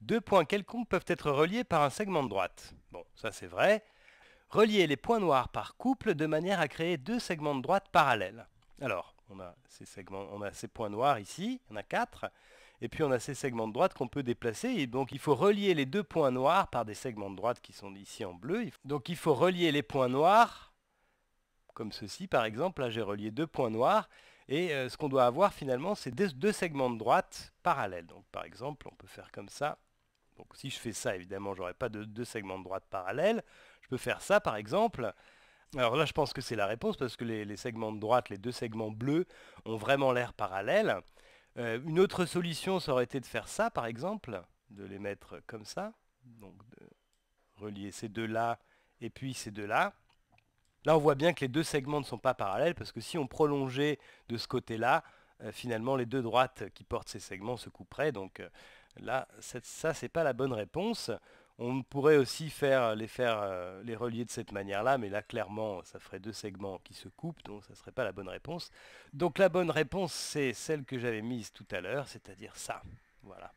Deux points quelconques peuvent être reliés par un segment de droite. Bon, ça c'est vrai. Relier les points noirs par couple de manière à créer deux segments de droite parallèles. Alors, on a ces segments, on a ces points noirs ici, il y en a quatre, et puis on a ces segments de droite qu'on peut déplacer, et donc il faut relier les deux points noirs par des segments de droite qui sont ici en bleu. Donc il faut relier les points noirs, comme ceci par exemple, là j'ai relié deux points noirs, et euh, ce qu'on doit avoir finalement, c'est deux segments de droite parallèles. Donc par exemple, on peut faire comme ça, donc si je fais ça, évidemment, je n'aurai pas de deux segments de droite parallèles. Je peux faire ça, par exemple. Alors là, je pense que c'est la réponse, parce que les, segments de droite, les deux segments bleus, ont vraiment l'air parallèles. Euh, une autre solution, ça aurait été de faire ça, par exemple, de les mettre comme ça. Donc de relier ces deux-là et puis ces deux-là. Là, on voit bien que les deux segments ne sont pas parallèles, parce que si on prolongeait de ce côté-là, euh, finalement, les deux droites qui portent ces segments se couperaient. Donc, euh, Là, ça, c'est pas la bonne réponse. On pourrait aussi faire, les, faire, euh, les relier de cette manière-là, mais là, clairement, ça ferait deux segments qui se coupent, donc ça ne serait pas la bonne réponse. Donc la bonne réponse, c'est celle que j'avais mise tout à l'heure, c'est-à-dire ça. Voilà.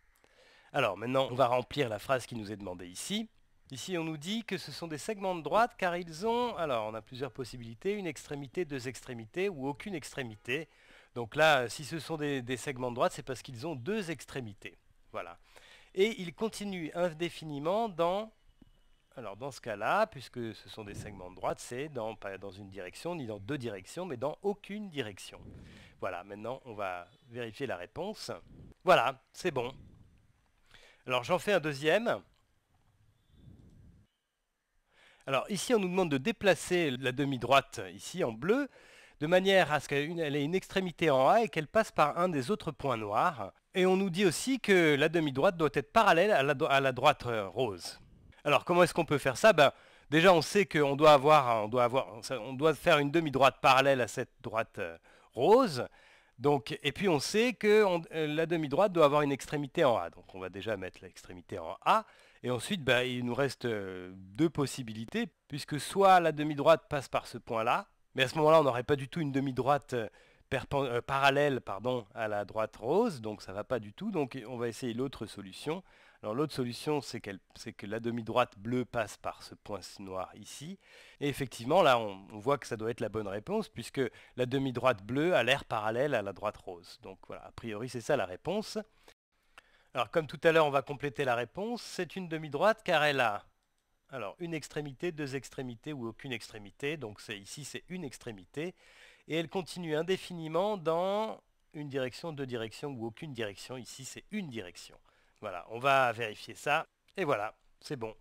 Alors maintenant, on va remplir la phrase qui nous est demandée ici. Ici, on nous dit que ce sont des segments de droite car ils ont, alors on a plusieurs possibilités, une extrémité, deux extrémités ou aucune extrémité. Donc là, euh, si ce sont des segments de droite, c'est parce qu'ils ont deux extrémités. Voilà. Et il continue indéfiniment dans... Alors dans ce cas-là, puisque ce sont des segments de droite, c'est dans, pas dans une direction, ni dans deux directions, mais dans aucune direction. Voilà, maintenant on va vérifier la réponse. Voilà, c'est bon. Alors j'en fais un deuxième. Alors ici on nous demande de déplacer la demi-droite ici en bleu de manière à ce qu'elle ait une extrémité en A et qu'elle passe par un des autres points noirs. Et on nous dit aussi que la demi-droite doit être parallèle à la, droite euh, rose. Alors comment est-ce qu'on peut faire ça ben, Déjà, on sait qu'on doit, avoir, on doit, avoir, on doit faire une demi-droite parallèle à cette droite euh, rose. Donc, et puis on sait que euh, la demi-droite doit avoir une extrémité en A. Donc on va déjà mettre l'extrémité en A. Et ensuite, ben, il nous reste deux possibilités, puisque soit la demi-droite passe par ce point-là, mais à ce moment-là, on n'aurait pas du tout une demi-droite euh, euh, parallèle pardon, à la droite rose, donc ça ne va pas du tout. Donc on va essayer l'autre solution. Alors l'autre solution, c'est que la demi-droite bleue passe par ce point noir ici. Et effectivement, là, on, on, voit que ça doit être la bonne réponse, puisque la demi-droite bleue a l'air parallèle à la droite rose. Donc voilà, a priori, c'est ça la réponse. Alors comme tout à l'heure, on va compléter la réponse. C'est une demi-droite car elle a alors, une extrémité, deux extrémités ou aucune extrémité. Donc ici, c'est une extrémité. Et elle continue indéfiniment dans une direction, deux directions ou aucune direction. Ici, c'est une direction. Voilà, on va vérifier ça. Et voilà, c'est bon.